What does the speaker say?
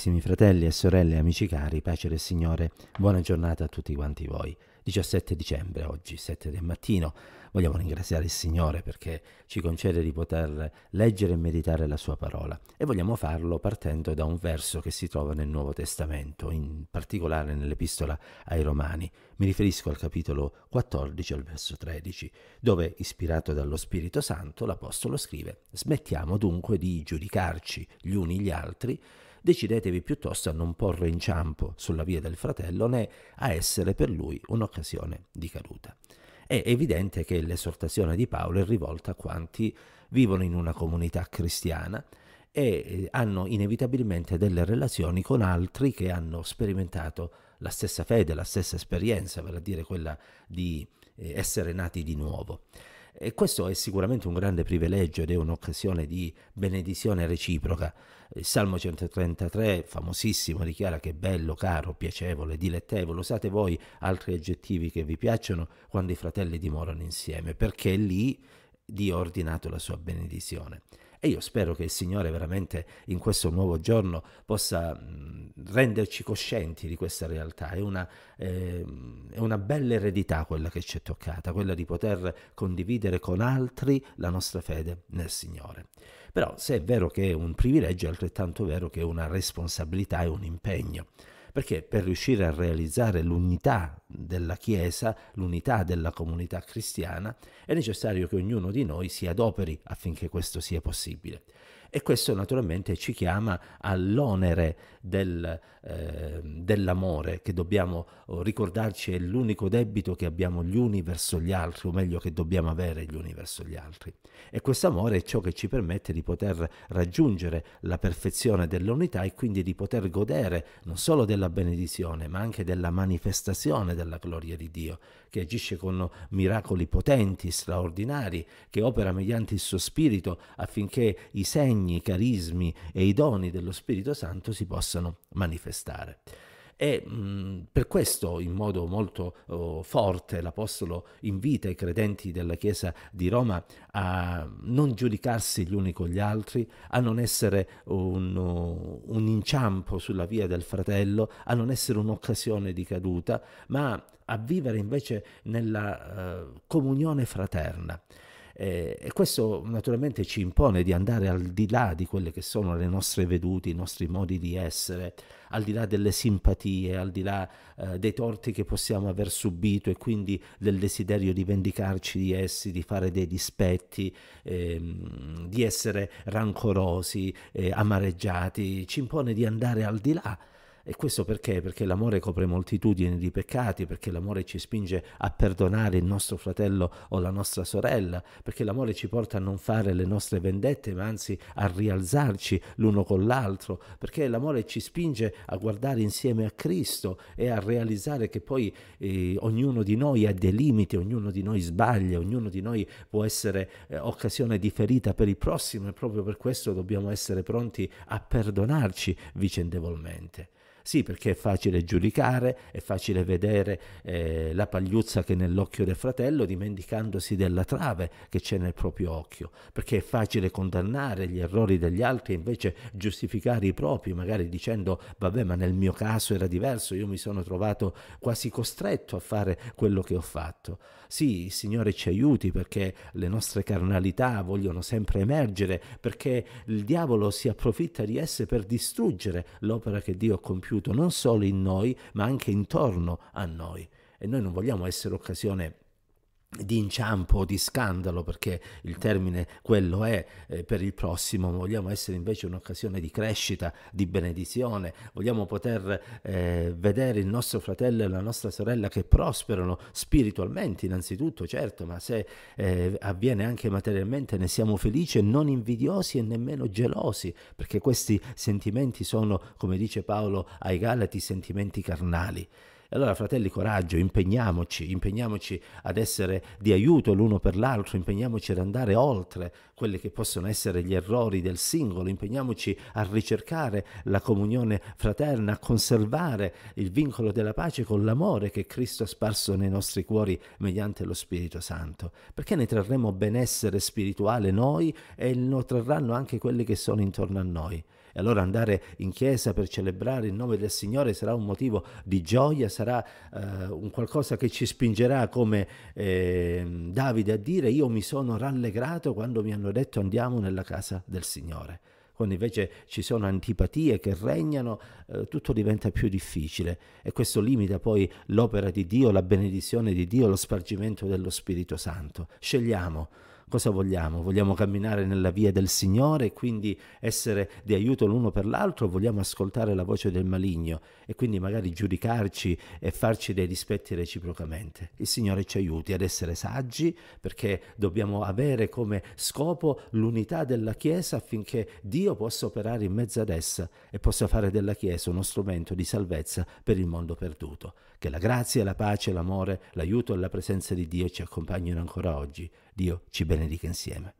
Carissimi fratelli e sorelle, amici cari, pace del Signore, buona giornata a tutti quanti voi. 17 dicembre, oggi 7 del mattino, vogliamo ringraziare il Signore perché ci concede di poter leggere e meditare la Sua parola e vogliamo farlo partendo da un verso che si trova nel Nuovo Testamento, in particolare nell'Epistola ai Romani. Mi riferisco al capitolo 14, al verso 13, dove, ispirato dallo Spirito Santo, l'Apostolo scrive: Smettiamo dunque di giudicarci gli uni gli altri Decidetevi piuttosto a non porre inciampo sulla via del fratello né a essere per lui un'occasione di caduta. È evidente che l'esortazione di Paolo è rivolta a quanti vivono in una comunità cristiana e eh, hanno inevitabilmente delle relazioni con altri che hanno sperimentato la stessa fede, la stessa esperienza, vale a dire quella di eh, essere nati di nuovo. E questo è sicuramente un grande privilegio ed è un'occasione di benedizione reciproca. Il Salmo 133, famosissimo, dichiara che bello, caro, piacevole, dilettevole. Usate voi altri aggettivi che vi piacciono quando i fratelli dimorano insieme, perché lì Dio ha ordinato la sua benedizione. E io spero che il Signore veramente in questo nuovo giorno possa renderci coscienti di questa realtà. È una, eh, è una bella eredità quella che ci è toccata, quella di poter condividere con altri la nostra fede nel Signore. Però se è vero che è un privilegio, è altrettanto vero che è una responsabilità e un impegno perché per riuscire a realizzare l'unità della Chiesa, l'unità della comunità cristiana, è necessario che ognuno di noi si adoperi affinché questo sia possibile e questo naturalmente ci chiama all'onere del, eh, dell'amore che dobbiamo oh, ricordarci è l'unico debito che abbiamo gli uni verso gli altri, o meglio che dobbiamo avere gli uni verso gli altri. E questo amore è ciò che ci permette di poter raggiungere la perfezione dell'unità e quindi di poter godere non solo della benedizione, ma anche della manifestazione della gloria di Dio, che agisce con miracoli potenti, straordinari, che opera mediante il suo Spirito affinché i segni, i carismi e i doni dello Spirito Santo si possano manifestare. E mh, mm, per questo, in modo molto oh, forte, l'Apostolo invita i credenti della Chiesa di Roma a non giudicarsi gli uni con gli altri, a non essere un, oh, un inciampo sulla via del fratello, a non essere un'occasione di caduta, ma a vivere invece nella uh, comunione fraterna. Eh, e questo naturalmente ci impone di andare al di là di quelle che sono le nostre vedute, i nostri modi di essere, al di là delle simpatie, al di là eh, dei torti che possiamo aver subito e quindi del desiderio di vendicarci di essi, di fare dei dispetti, ehm, di essere rancorosi, eh, amareggiati, ci impone di andare al di là e questo perché? Perché l'amore copre moltitudini di peccati, perché l'amore ci spinge a perdonare il nostro fratello o la nostra sorella, perché l'amore ci porta a non fare le nostre vendette, ma anzi a rialzarci l'uno con l'altro, perché l'amore ci spinge a guardare insieme a Cristo e a realizzare che poi eh, ognuno di noi ha dei limiti, ognuno di noi sbaglia, ognuno di noi può essere eh, occasione di ferita per il prossimo e proprio per questo dobbiamo essere pronti a perdonarci vicendevolmente. Sì, perché è facile giudicare, è facile vedere eh, la pagliuzza che è nell'occhio del fratello, dimenticandosi della trave che c'è nel proprio occhio, perché è facile condannare gli errori degli altri e invece giustificare i propri, magari dicendo vabbè ma nel mio caso era diverso, io mi sono trovato quasi costretto a fare quello che ho fatto. Sì, il Signore ci aiuti perché le nostre carnalità vogliono sempre emergere, perché il diavolo si approfitta di esse per distruggere l'opera che Dio ha compiuto accaduto non solo in noi, ma anche intorno a noi. E noi non vogliamo essere occasione di inciampo, di scandalo, perché il termine quello è eh, per il prossimo, vogliamo essere invece un'occasione di crescita, di benedizione, vogliamo poter eh, vedere il nostro fratello e la nostra sorella che prosperano spiritualmente innanzitutto, certo, ma se eh, avviene anche materialmente ne siamo felici e non invidiosi e nemmeno gelosi, perché questi sentimenti sono, come dice Paolo ai Galati, sentimenti carnali. E allora, fratelli, coraggio, impegniamoci, impegniamoci ad essere di aiuto l'uno per l'altro, impegniamoci ad andare oltre quelli che possono essere gli errori del singolo, impegniamoci a ricercare la comunione fraterna, a conservare il vincolo della pace con l'amore che Cristo ha sparso nei nostri cuori mediante lo Spirito Santo, perché ne trarremo benessere spirituale noi e lo trarranno anche quelli che sono intorno a noi. E allora andare in chiesa per celebrare il nome del Signore sarà un motivo di gioia, sarà eh, un qualcosa che ci spingerà come eh, Davide a dire io mi sono rallegrato quando mi hanno detto andiamo nella casa del Signore. Quando invece ci sono antipatie che regnano, eh, tutto diventa più difficile e questo limita poi l'opera di Dio, la benedizione di Dio, lo spargimento dello Spirito Santo. Scegliamo Cosa vogliamo? Vogliamo camminare nella via del Signore e quindi essere di aiuto l'uno per l'altro? Vogliamo ascoltare la voce del maligno e quindi magari giudicarci e farci dei dispetti reciprocamente? Il Signore ci aiuti ad essere saggi perché dobbiamo avere come scopo l'unità della Chiesa affinché Dio possa operare in mezzo ad essa e possa fare della Chiesa uno strumento di salvezza per il mondo perduto. Che la grazia, la pace, l'amore, l'aiuto e la presenza di Dio ci accompagnino ancora oggi. Dio ci benedica Benedica insieme.